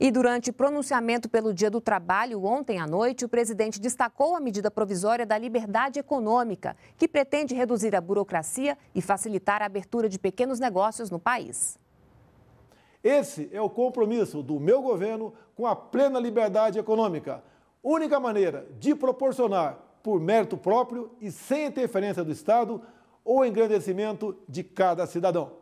E durante pronunciamento pelo Dia do Trabalho, ontem à noite, o presidente destacou a medida provisória da liberdade econômica, que pretende reduzir a burocracia e facilitar a abertura de pequenos negócios no país. Esse é o compromisso do meu governo com a plena liberdade econômica. Única maneira de proporcionar, por mérito próprio e sem interferência do Estado, o engrandecimento de cada cidadão.